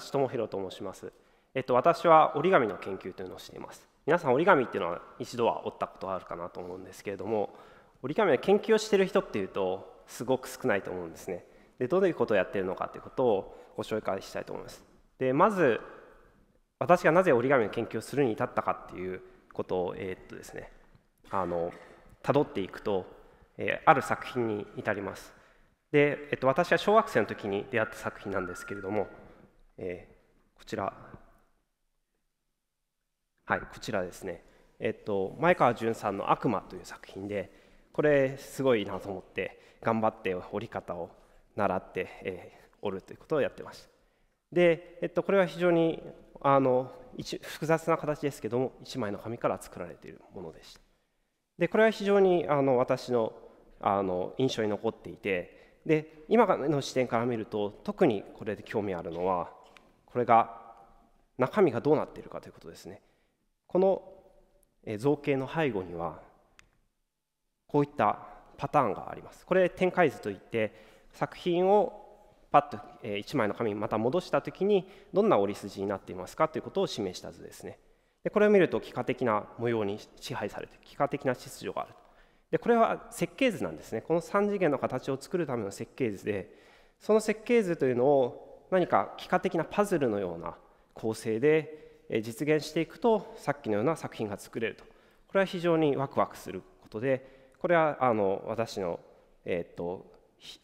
舘智弘と申します、えっと、私は折り紙の研究というのをしています皆さん折り紙っていうのは一度は折ったことあるかなと思うんですけれども折り紙の研究をしている人っていうとすごく少ないと思うんですねでどういうことをやってるのかということをご紹介したいと思いますでまず私がなぜ折り紙の研究をするに至ったかっていうことをえー、っとですねあの辿っていくと、えー、ある作品に至りますで、えっと、私は小学生の時に出会った作品なんですけれどもえー、こちら、はい、こちらですね、えっと、前川淳さんの「悪魔」という作品で、これ、すごいなと思って、頑張って折り方を習って、えー、折るということをやってました。で、えっと、これは非常にあの複雑な形ですけども、1枚の紙から作られているものでした。で、これは非常にあの私のあの印象に残っていて、で今の視点から見ると特にこれで興味あるのはこれが中身がどうなっているかということですねこの造形の背後にはこういったパターンがありますこれ展開図といって作品をパッと1枚の紙にまた戻した時にどんな折り筋になっていますかということを示した図ですねでこれを見ると幾何的な模様に支配されて幾何的な秩序があるでこれは設計図なんですねこの3次元の形を作るための設計図でその設計図というのを何か幾何的なパズルのような構成で実現していくとさっきのような作品が作れるとこれは非常にワクワクすることでこれはあの私の、えっと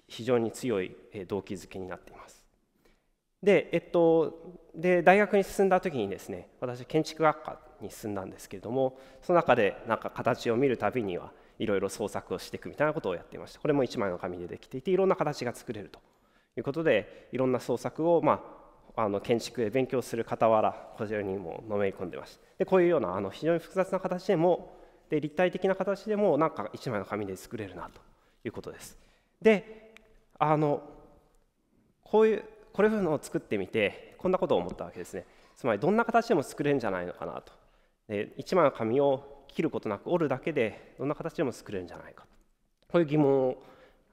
非常に強い動機づけになっています。で,、えっと、で大学に進んだ時にですね私建築学科に進んだんですけれどもその中でなんか形を見るたびにはいろいろ創作をしていくみたいなことをやっていましたこれも1枚の紙でできていていろんな形が作れるということでいろんな創作を、まあ、あの建築で勉強する傍らこちらにものめり込んでますでこういうようなあの非常に複雑な形でもで立体的な形でもなんか一枚の紙で作れるなということですであのこういうこれいうのを作ってみてこんなことを思ったわけですねつまりどんな形でも作れるんじゃないのかなとで枚の紙を切ることなく折るだけでどんな形でも作れるんじゃないかとこういう疑問を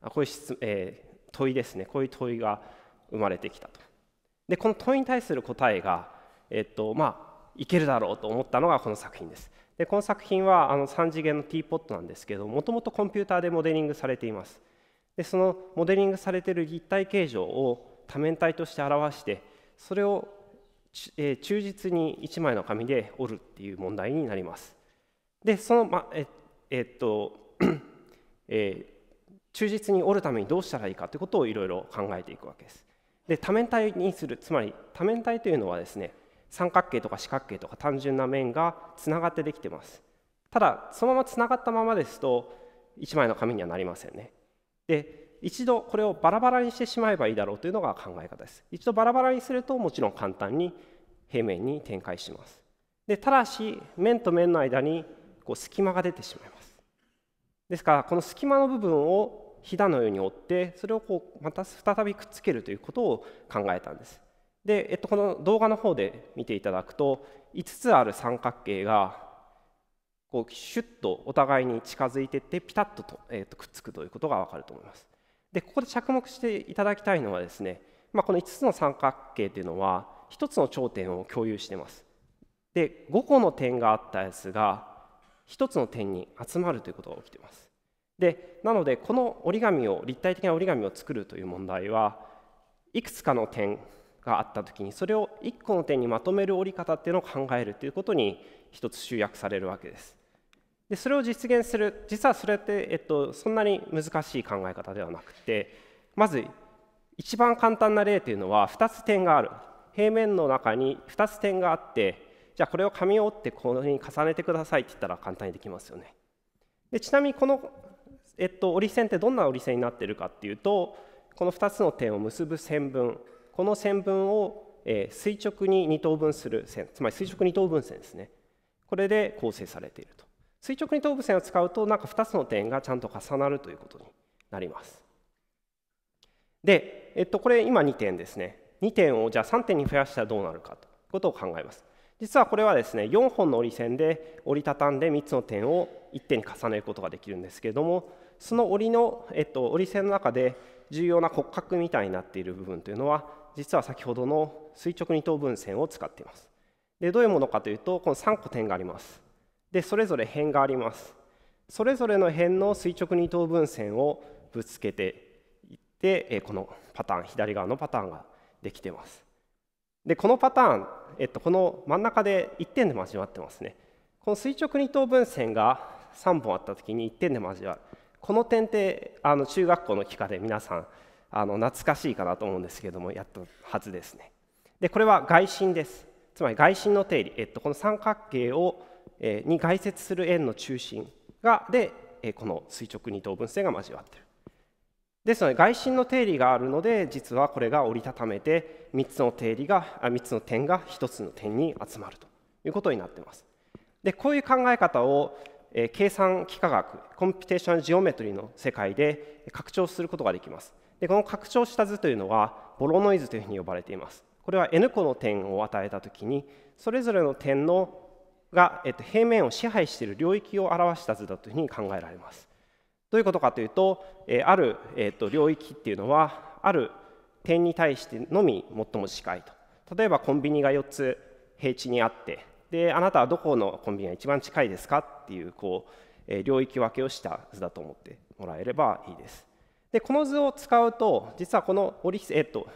こういう質、え問いですねこういう問いが生まれてきたとでこの問いに対する答えがえっとまあいけるだろうと思ったのがこの作品ですでこの作品はあの3次元のティーポットなんですけどもともとコンピューターでモデリングされていますでそのモデリングされている立体形状を多面体として表してそれをえ忠実に1枚の紙で折るっていう問題になりますでその、まええっと えー忠実に折るためにどうしたらいいかということをいろいろ考えていくわけです。で多面体にするつまり多面体というのはですね三角形とか四角形とか単純な面がつながってできてますただそのままつながったままですと1枚の紙にはなりませんねで一度これをバラバラにしてしまえばいいだろうというのが考え方です一度バラバラにするともちろん簡単に平面に展開しますでただし面と面の間にこう隙間が出てしまいますですからこの隙間の部分をひだのように折ってそれをこうまた再びくっつけるということを考えたんです。で、えっと、この動画の方で見ていただくと5つある三角形がこうシュッとお互いに近づいていってピタッとと,、えとくっつくということが分かると思います。でここで着目していただきたいのはですね、まあ、この5つの三角形というのは1つの頂点を共有してます。で5個の点があったやつが一つの点に集まるということが起きていますでなのでこの折り紙を立体的な折り紙を作るという問題はいくつかの点があった時にそれを1個の点にまとめる折り方っていうのを考えるということに一つ集約されるわけですでそれを実現する実はそれって、えっと、そんなに難しい考え方ではなくてまず一番簡単な例というのは2つ点がある平面の中に2つ点があってじゃあこれを紙を折ってこれに重ねてくださいって言ったら簡単にできますよね。でちなみにこの、えっと、折り線ってどんな折り線になってるかっていうとこの2つの点を結ぶ線分この線分を、えー、垂直に2等分する線つまり垂直2等分線ですねこれで構成されていると垂直2等分線を使うとなんか2つの点がちゃんと重なるということになりますで、えっと、これ今2点ですね2点をじゃあ3点に増やしたらどうなるかということを考えます実はこれはですね4本の折り線で折りたたんで3つの点を1点に重ねることができるんですけれどもその折りの、えっと、折り線の中で重要な骨格みたいになっている部分というのは実は先ほどの垂直二等分線を使っています。でどういうものかというとこの3個点があります。でそれぞれ辺があります。それぞれの辺の垂直二等分線をぶつけていってこのパターン左側のパターンができてます。でこのパターン、えっと、この真ん中で1点で交わってますねこの垂直二等分線が3本あった時に1点で交わるこの点ってあの中学校の期間で皆さんあの懐かしいかなと思うんですけどもやったはずですねでこれは外心ですつまり外心の定理、えっと、この三角形を、えー、に外接する円の中心がで、えー、この垂直二等分線が交わってるですので外心の定理があるので実はこれが折りたためて3つの定理が3つの点が1つの点に集まるということになっています。でこういう考え方を計算幾何学コンピュテーションジオメトリーの世界で拡張することができます。でこの拡張した図というのはボロノイズというふうに呼ばれています。これは n 個の点を与えたときにそれぞれの点のが、えっと、平面を支配している領域を表した図だというふうに考えられます。どういうことかというと、えある、えー、と領域っていうのはある点に対してのみ最も近いと例えばコンビニが4つ平地にあってであなたはどこのコンビニが一番近いですかっていうこう、え領域分けをした図だと思ってもらえればいいです。でこの図を使うと実はこの折り、えー、っと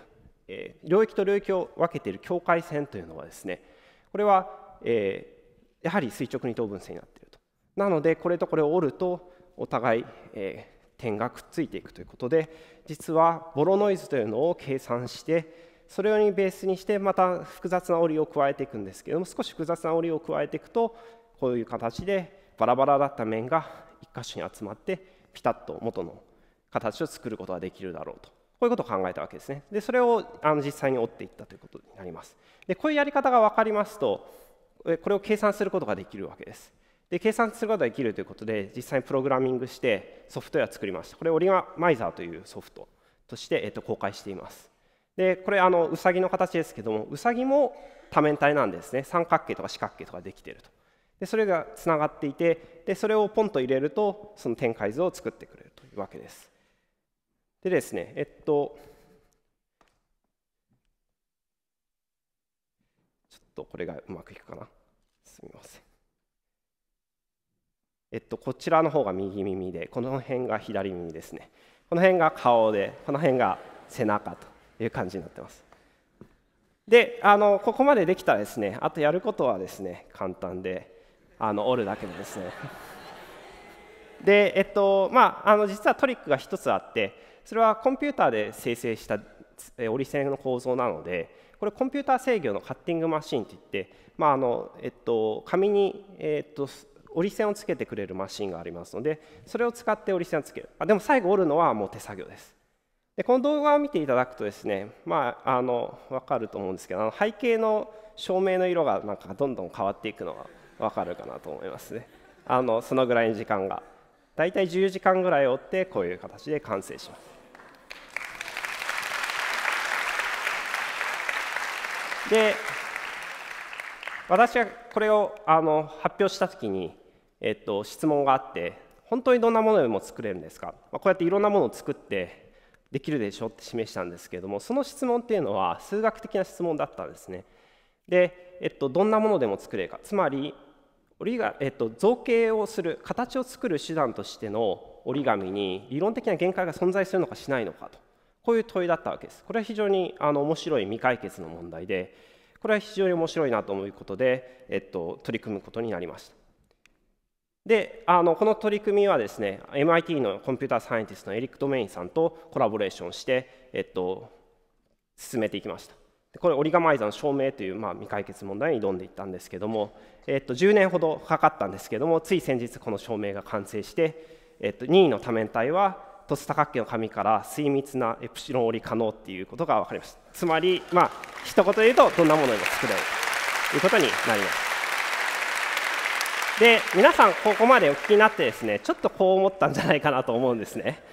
えー、領域と領域を分けている境界線というのはですねこれは、えー、やはり垂直二等分線になっていると。なのでこれとこれを折るとお互い、えー、点がくっついていくということで実はボロノイズというのを計算してそれをベースにしてまた複雑な折りを加えていくんですけども少し複雑な折りを加えていくとこういう形でバラバラだった面が1箇所に集まってピタッと元の形を作ることができるだろうとこういうことを考えたわけですね。でそれをあの実際に折っていったということになります。でこういうやり方が分かりますとこれを計算することができるわけです。で計算することができるということで実際にプログラミングしてソフトウェアを作りましたこれオリガマイザーというソフトとして、えっと、公開していますでこれあのうさぎの形ですけどもうさぎも多面体なんですね三角形とか四角形とかできてるとでそれがつながっていてでそれをポンと入れるとその展開図を作ってくれるというわけですでですねえっとちょっとこれがうまくいくかなすみませんえっと、こちらの方が右耳でこの辺が左耳ですねこの辺が顔でこの辺が背中という感じになってますであのここまでできたらですねあとやることはですね簡単であの折るだけでですね でえっとまああの実はトリックが1つあってそれはコンピューターで生成した折り線の構造なのでこれコンピューター制御のカッティングマシンっていって、まああのえっと、紙に、えっと、折り線をつけてくれるマシンがありますのでそれを使って折り線をつけるあでも最後折るのはもう手作業ですでこの動画を見ていただくとですねまああの分かると思うんですけどあの背景の照明の色がなんかどんどん変わっていくのが分かるかなと思いますねあのそのぐらいの時間が大体10時間ぐらい折ってこういう形で完成しますで私がこれをあの発表した時にえっと、質問があって本当にどんなものでも作れるんですか、まあ、こうやっていろんなものを作ってできるでしょうって示したんですけれどもその質問っていうのは数学的な質問だったんですね。で、えっと、どんなものでも作れるかつまり折りが、えっと、造形をする形を作る手段としての折り紙に理論的な限界が存在するのかしないのかとこういう問いだったわけです。これは非常にあの面白い未解決の問題でこれは非常に面白いなと思うことで、えっと、取り組むことになりました。であのこの取り組みはですね MIT のコンピューターサイエンティストのエリック・ドメインさんとコラボレーションして、えっと、進めていきましたでこれオリガマイザーの証明という、まあ、未解決問題に挑んでいったんですけども、えっと、10年ほどかかったんですけどもつい先日この証明が完成して、えっと、任意の多面体はト多角形の紙から水密なエプシロン折り可能っていうことが分かりましたつまりまあ一言で言うとどんなものでも作れるということになりますで皆さんここまでお聞きになってですねちょっとこう思ったんじゃないかなと思うんですね。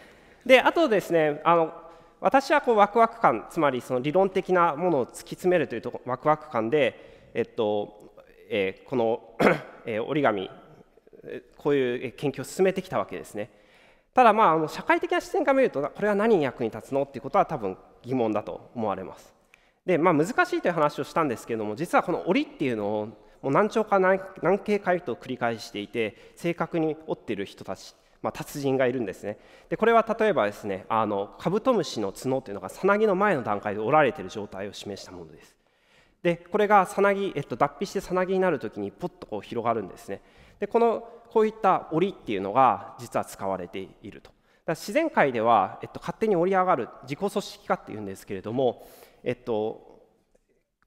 であとですねあの私はこうワクワク感つまりその理論的なものを突き詰めるというとワクワク感で、えっとえー、この えー、折り紙こういう研究を進めてきたわけですね。ただまああの社会的な視点から見るとこれは何に役に立つのっていうことは多分疑問だと思われます。でまあ難しいという話をしたんですけれども実はこの折っていうのをもう何兆か何何形回と繰り返していて正確に折っている人たち、まあ、達人がいるんですねでこれは例えばですねあのカブトムシの角というのがさなぎの前の段階で折られている状態を示したものですでこれがさなぎ、えっと、脱皮してさなぎになるときにポッとこう広がるんですねでこのこういった折りっていうのが実は使われているとだ自然界では、えっと、勝手に折り上がる自己組織化っていうんですけれども、えっと、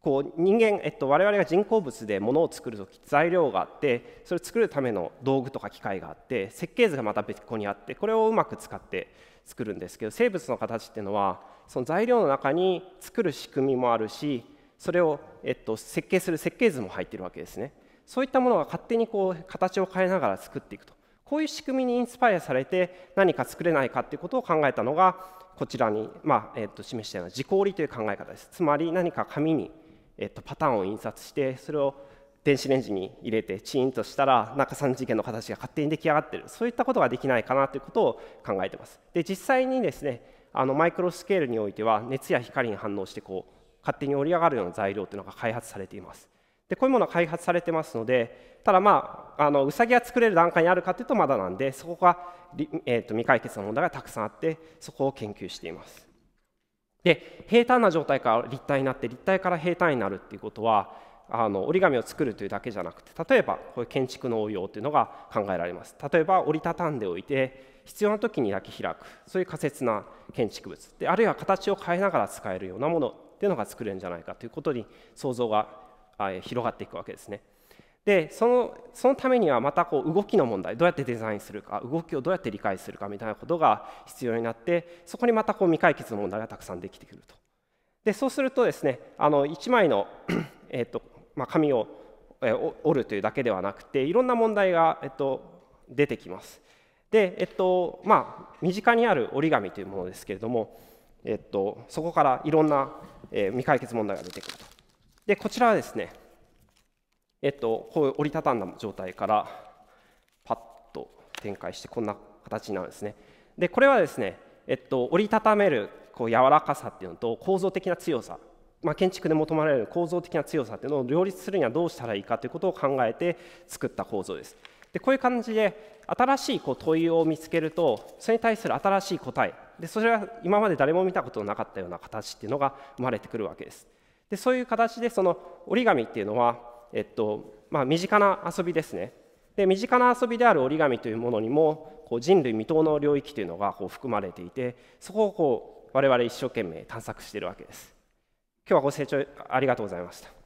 こう人間、えっと、我々が人工物で物を作る時材料があってそれを作るための道具とか機械があって設計図がまた別個にあってこれをうまく使って作るんですけど生物の形っていうのはその材料の中に作る仕組みもあるしそれを、えっと、設計する設計図も入ってるわけですねそういったものが勝手にこう形を変えながら作っていくとこういう仕組みにインスパイアされて何か作れないかっていうことを考えたのがこちらに、まあえっと、示したような自効理という考え方ですつまり何か紙にえっと、パターンを印刷してそれを電子レンジに入れてチーンとしたら中3次元の形が勝手に出来上がってるそういったことができないかなということを考えてますで実際にですねあのマイクロスケールにおいては熱や光に反応してこう勝手に折り上がるような材料というのが開発されていますでこういうものは開発されてますのでただまああのうさぎが作れる段階にあるかというとまだなんでそこが、えーと未解決の問題がたくさんあってそこを研究していますで平坦な状態から立体になって立体から平坦になるっていうことはあの折り紙を作るというだけじゃなくて例えばこういう建築の応用というのが考えられます例えば折りたたんでおいて必要な時にだけ開くそういう仮設な建築物であるいは形を変えながら使えるようなものっていうのが作れるんじゃないかということに想像が広がっていくわけですね。でそのそのためにはまたこう動きの問題どうやってデザインするか動きをどうやって理解するかみたいなことが必要になってそこにまたこう未解決の問題がたくさんできてくると。でそうするとですねあの1枚の、えっとまあ、紙を、え折るというだけではなくていろんな問題が、えっと、出てきます。で、えっとまあ、身近にある折り紙というものですけれども、えっと、そこからいろんな、えー、未解決問題が出てくると。でこちらはですねえっと、こう折りたたんだ状態からパッと展開してこんな形になるんですね。でこれはですね、えっと、折りたためるこう柔らかさっていうのと構造的な強さ、まあ、建築で求められる構造的な強さっていうのを両立するにはどうしたらいいかということを考えて作った構造です。でこういう感じで新しいこう問いを見つけるとそれに対する新しい答えでそれは今まで誰も見たことのなかったような形っていうのが生まれてくるわけです。でそういう形でその折り紙っていうのはえっとまあ、身近な遊びですねで身近な遊びである折り紙というものにもこう人類未踏の領域というのがこう含まれていてそこをこう我々一生懸命探索しているわけです。今日はご清聴ありがとうございました。